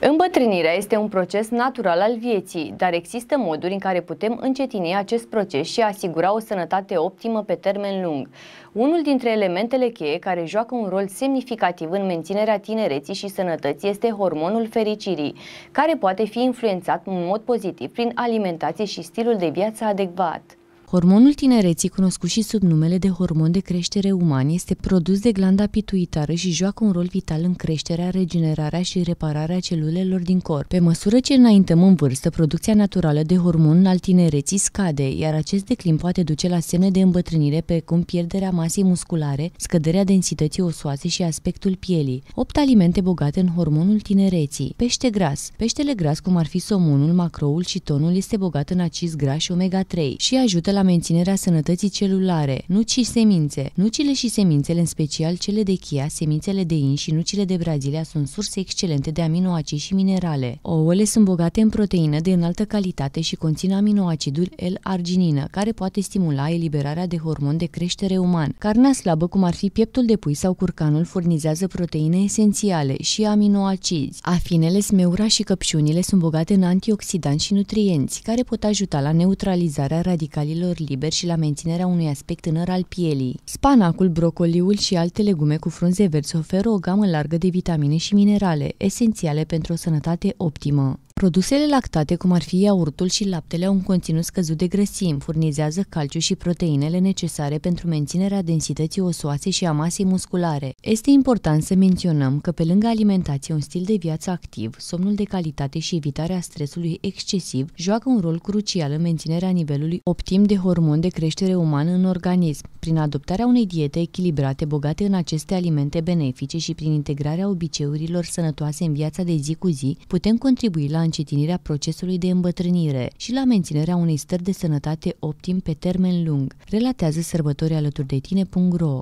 Îmbătrânirea este un proces natural al vieții, dar există moduri în care putem încetini acest proces și asigura o sănătate optimă pe termen lung. Unul dintre elementele cheie care joacă un rol semnificativ în menținerea tinereții și sănătății este hormonul fericirii, care poate fi influențat în mod pozitiv prin alimentație și stilul de viață adecvat. Hormonul tinereții, cunoscut și sub numele de hormon de creștere uman, este produs de glanda pituitară și joacă un rol vital în creșterea, regenerarea și repararea celulelor din corp. Pe măsură ce înaintăm în vârstă, producția naturală de hormon al tinereții scade, iar acest declin poate duce la semne de îmbătrânire precum pierderea masei musculare, scăderea densității osoase și aspectul pielii. 8 alimente bogate în hormonul tinereții. Pește gras. Peștele gras, cum ar fi somonul, macroul și tonul, este bogat în acizi grași omega-3 și ajută la la menținerea sănătății celulare, nuci și semințe. Nucile și semințele, în special cele de chia, semințele de in și nucile de Brazilia, sunt surse excelente de aminoacizi și minerale. Ouăle sunt bogate în proteină de înaltă calitate și conțin aminoacidul L-arginină, care poate stimula eliberarea de hormon de creștere uman. Carnea slabă, cum ar fi pieptul de pui sau curcanul, furnizează proteine esențiale și aminoacizi. Afinele, smeura și căpșunile sunt bogate în antioxidanți și nutrienți, care pot ajuta la neutralizarea radicalilor animalelor liberi și la menținerea unui aspect tânăr al pielii. Spanacul, brocoliul și alte legume cu frunze verzi oferă o gamă largă de vitamine și minerale, esențiale pentru o sănătate optimă. Produsele lactate, cum ar fi iaurtul și laptele, au un conținut scăzut de grăsimi, furnizează calciu și proteinele necesare pentru menținerea densității osoase și a masei musculare. Este important să menționăm că pe lângă alimentație, un stil de viață activ, somnul de calitate și evitarea stresului excesiv joacă un rol crucial în menținerea nivelului optim de hormon de creștere umană în organism. Prin adoptarea unei diete echilibrate, bogate în aceste alimente benefice și prin integrarea obiceiurilor sănătoase în viața de zi cu zi, putem contribui la încetinirea procesului de îmbătrânire și la menținerea unei stări de sănătate optim pe termen lung, relatează sărbătorii alături de tine.ro.